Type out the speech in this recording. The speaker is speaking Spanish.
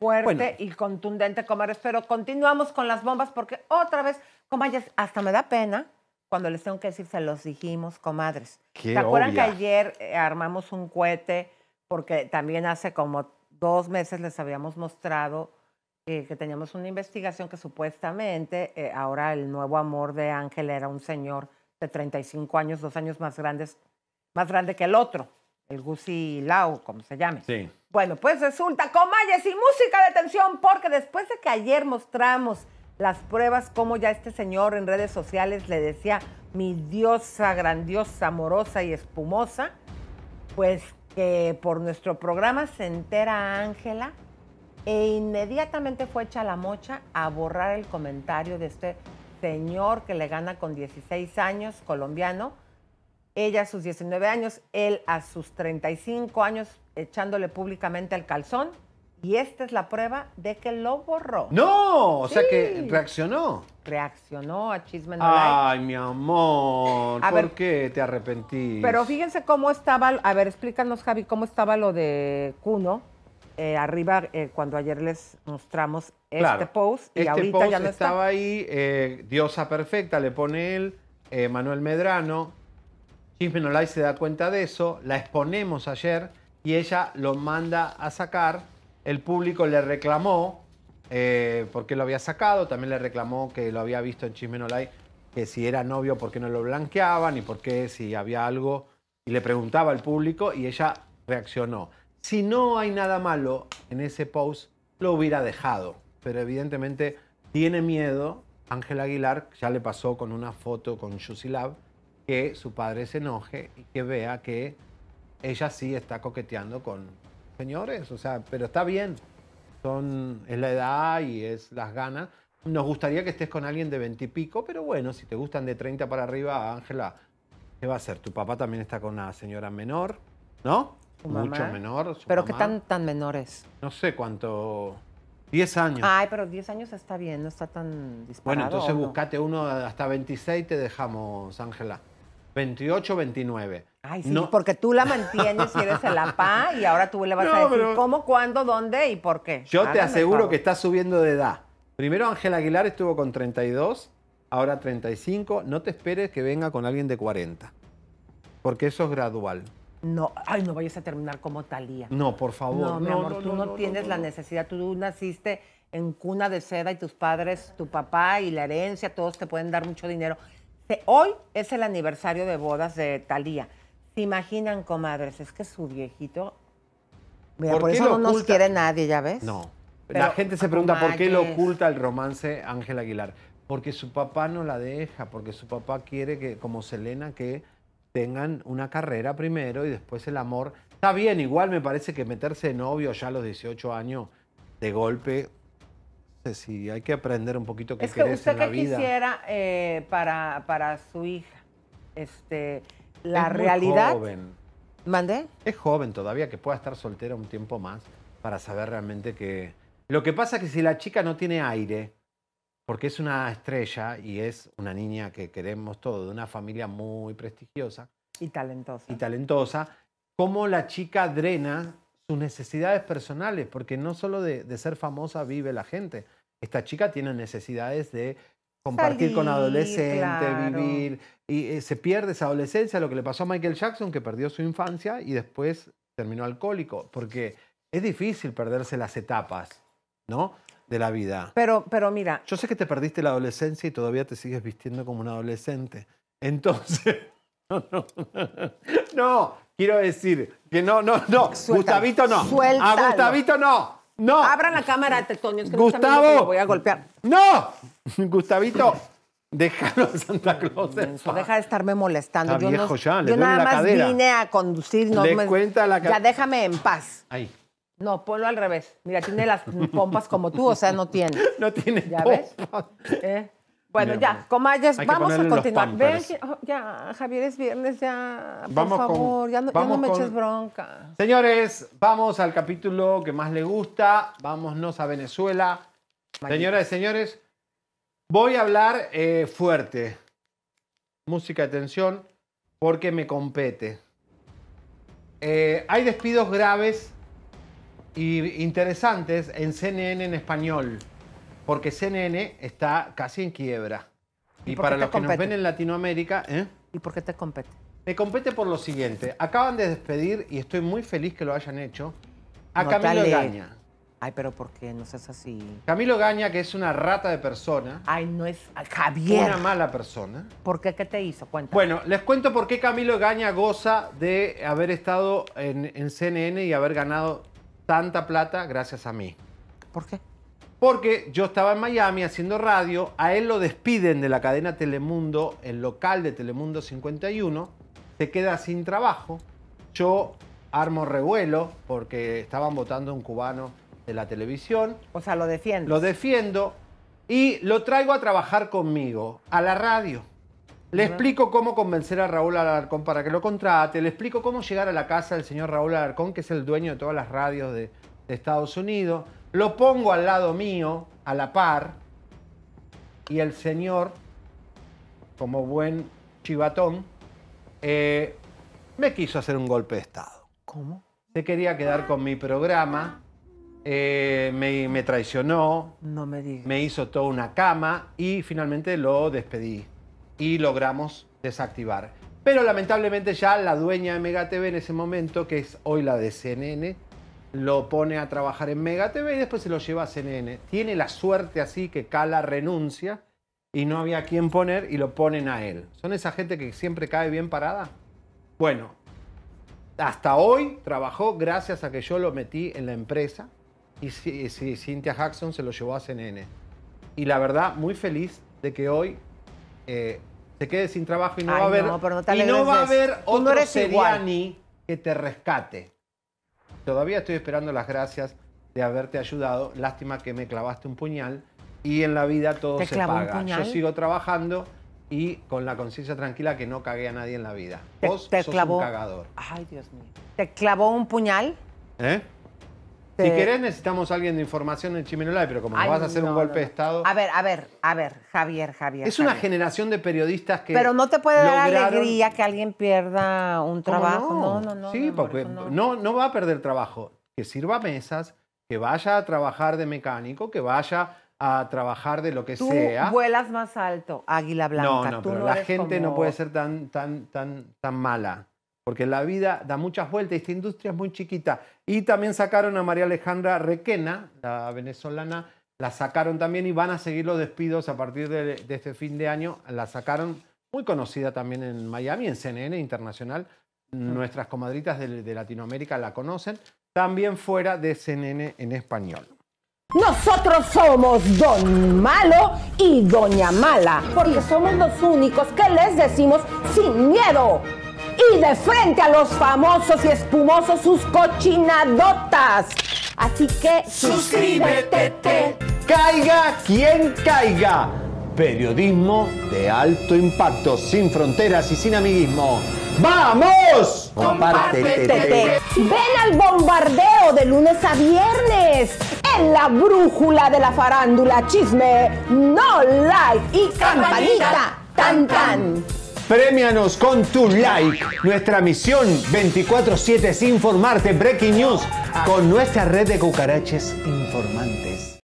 fuerte y contundente, comadres. Pero continuamos con las bombas porque otra vez, comadres, hasta me da pena cuando les tengo que decir, se los dijimos, comadres. ¿Se acuerdan que ayer eh, armamos un cohete? Porque también hace como dos meses les habíamos mostrado eh, que teníamos una investigación que supuestamente eh, ahora el nuevo amor de Ángel era un señor de 35 años, dos años más, grandes, más grande que el otro, el Gusi Lau, como se llame. Sí. Bueno, pues resulta, comalles y música de tensión, porque después de que ayer mostramos las pruebas, como ya este señor en redes sociales le decía, mi diosa, grandiosa, amorosa y espumosa, pues que por nuestro programa se entera Ángela e inmediatamente fue hecha la mocha a borrar el comentario de este señor que le gana con 16 años, colombiano, ella a sus 19 años, él a sus 35 años echándole públicamente al calzón. Y esta es la prueba de que lo borró. No, o sea que reaccionó. Reaccionó a Chisme Ay, mi amor, ¿por qué te arrepentí? Pero fíjense cómo estaba, a ver, explícanos, Javi, cómo estaba lo de Cuno. Eh, arriba, eh, cuando ayer les mostramos este post, y este ahorita ya estaba ahí, eh, Diosa Perfecta, le pone él, Manuel Medrano, Chisme se da cuenta de eso, la exponemos ayer y ella lo manda a sacar. El público le reclamó eh, por qué lo había sacado, también le reclamó que lo había visto en Chisme que si era novio, por qué no lo blanqueaban y por qué si había algo. Y le preguntaba al público y ella reaccionó. Si no hay nada malo en ese post, lo hubiera dejado. Pero evidentemente tiene miedo. Ángel Aguilar ya le pasó con una foto con Love que su padre se enoje y que vea que ella sí está coqueteando con señores, o sea, pero está bien. Son, es la edad y es las ganas. Nos gustaría que estés con alguien de 20 y pico, pero bueno, si te gustan de 30 para arriba, Ángela, ¿qué va a hacer? Tu papá también está con una señora menor, ¿no? Mucho menor. ¿Pero qué tan, tan menores? No sé cuánto. 10 años. Ay, pero 10 años está bien, no está tan disparado. Bueno, entonces búscate uno hasta 26 y te dejamos, Ángela. 28, 29. Ay, sí, no. porque tú la mantienes y eres el apá y ahora tú le vas a decir cómo, cuándo, dónde y por qué. Yo te aseguro que está subiendo de edad. Primero Ángel Aguilar estuvo con 32, ahora 35. No te esperes que venga con alguien de 40, porque eso es gradual. No, ay, no vayas a terminar como Talía. No, por favor. No, mi amor, tú no, tienes la necesidad. Tú naciste en cuna de seda y tus padres, tu papá y la herencia, todos te pueden dar mucho dinero. Hoy es el aniversario de bodas de Talía. ¿Se imaginan, comadres? Es que su viejito. por, eso no nos quiere nadie, ¿ya ves? No. la gente se pregunta por qué lo oculta el romance Ángel Aguilar. Porque su papá no la deja, porque su papá quiere que, como Selena, que tengan una carrera primero y después el amor. Está bien, igual me parece que meterse de novio ya a los 18 años de golpe y hay que aprender un poquito qué es que querés en la que vida. quisiera eh, para, para su hija? Este, la es Joven. ¿Mandé? Es joven todavía, que pueda estar soltera un tiempo más para saber realmente que. Lo que pasa es que si la chica no tiene aire, porque es una estrella y es una niña que queremos todo, de una familia muy prestigiosa. Y talentosa. Y talentosa, cómo la chica drena sus necesidades personales, porque no solo de, de ser famosa vive la gente, esta chica tiene necesidades de compartir con adolescente, vivir. Y eh, se pierde esa adolescencia, lo que le pasó a Michael Jackson, que perdió su infancia y después terminó alcohólico, porque es difícil perderse las etapas, ¿no? De la vida. Pero, pero mira. Yo sé que te perdiste la adolescencia y todavía te sigues vistiendo como un adolescente. Entonces. No, no. No, quiero decir que no, no, no. Gustavito no. A Gustavito no. No. Abra la cámara, Tetonio, que Gustavo. voy a golpear. No. Gustavito. Déjalo, Santa Claus. Deja de estarme molestando. yo nada más vine a conducir. No me, cuenta la Ya déjame en paz. Ahí. No, ponlo al revés. Mira, tiene las pompas como tú, o sea, no tiene. No tiene ¿Ya ves? ¿Eh? Bueno, ya, comayas, vamos a continuar. Ven, oh, ya, Javier, es viernes, ya, por favor, ya, no, me eches bronca. Señores, vamos al capítulo que más le gusta. Vámonos a Venezuela. Señoras y señores, voy a hablar eh, fuerte. Música atención, porque me compete. Eh, hay despidos graves e interesantes en CNN en español. Porque CNN está casi en quiebra. Y, para los que nos ven en Latinoamérica... ¿eh? ¿Y por qué te compete? Me compete por lo siguiente. Acaban de despedir, y estoy muy feliz que lo hayan hecho, a Camilo Gaña. Ay, pero ¿por qué no seas así? Camilo Gaña, que es una rata de persona. Ay, no es Javier. Una mala persona. ¿Por qué? ¿Qué te hizo? Cuéntame. Bueno, les cuento por qué Camilo Gaña goza de haber estado en CNN y haber ganado tanta plata gracias a mí. ¿Por qué? porque yo estaba en Miami haciendo radio, a él lo despiden de la cadena Telemundo, el local de Telemundo 51, se queda sin trabajo, yo armo revuelo porque estaban votando un cubano de la televisión. O sea, lo defiendo. Lo defiendo y lo traigo a trabajar conmigo, a la radio. Le explico cómo convencer a Raúl Alarcón para que lo contrate, le explico cómo llegar a la casa del señor Raúl Alarcón, que es el dueño de todas las radios de Estados Unidos. Lo pongo al lado mío, a la par, y el señor, como buen chivatón, eh, me quiso hacer un golpe de Estado. ¿Cómo? Se quería quedar con mi programa, eh, me, traicionó, no me, digas. me hizo toda una cama y finalmente lo despedí y logramos desactivar. Pero lamentablemente ya la dueña de Mega TV en ese momento, que es hoy la de CNN, lo pone a trabajar en Mega TV y después se lo lleva a CNN. Tiene la suerte así que Cala renuncia y no había quien poner y lo ponen a él. ¿Son esa gente que siempre cae bien parada? Bueno, hasta hoy trabajó gracias a que yo lo metí en la empresa y Cynthia Jackson se lo llevó a CNN. Y la verdad, muy feliz de que hoy eh, se quede sin trabajo y no va a haber, y no va a haber otro no que te rescate. Todavía estoy esperando las gracias de haberte ayudado. Lástima que me clavaste un puñal y en la vida todo se paga. Yo sigo trabajando y con la conciencia tranquila que no cagué a nadie en la vida. Te, Vos sos clavó. un cagador. Ay, Dios mío. ¿Te clavó un puñal? ¿Eh? Si querés, necesitamos a alguien de información en Chimenolay, pero como vas a hacer un golpe de Estado. A ver, a ver, a ver, Javier, Javier. Es una generación de periodistas que. Pero no te puede dar alegría que alguien pierda un trabajo. No, no, no. sí, porque no. va a perder trabajo. Que sirva mesas, que vaya a trabajar de mecánico, que vaya a trabajar de lo que tú sea. Vuelas más alto, Águila Blanca. No, no, pero la gente no puede ser tan, tan, tan, tan mala porque la vida da muchas vueltas, y esta industria es muy chiquita. Y también sacaron a María Alejandra Requena, la venezolana, la sacaron también y van a seguir los despidos a partir de, este fin de año. La sacaron, muy conocida también en Miami, en CNN Internacional. Nuestras comadritas de, de Latinoamérica la conocen, también fuera de CNN en español. Nosotros somos Don Malo y Doña Mala, porque somos los únicos que les decimos sin miedo y de frente a los famosos y espumosos sus cochinadotas. Así que suscríbete. Caiga quien caiga. Periodismo de alto impacto, sin fronteras y sin amiguismo. ¡Vamos! Compártete. Ven al bombardeo de lunes a viernes en la brújula de la farándula, chisme, no like y campanita, tan tan. Premianos con tu like. Nuestra misión 24-7 es informarte. Breaking News con nuestra red de cucaraches informantes.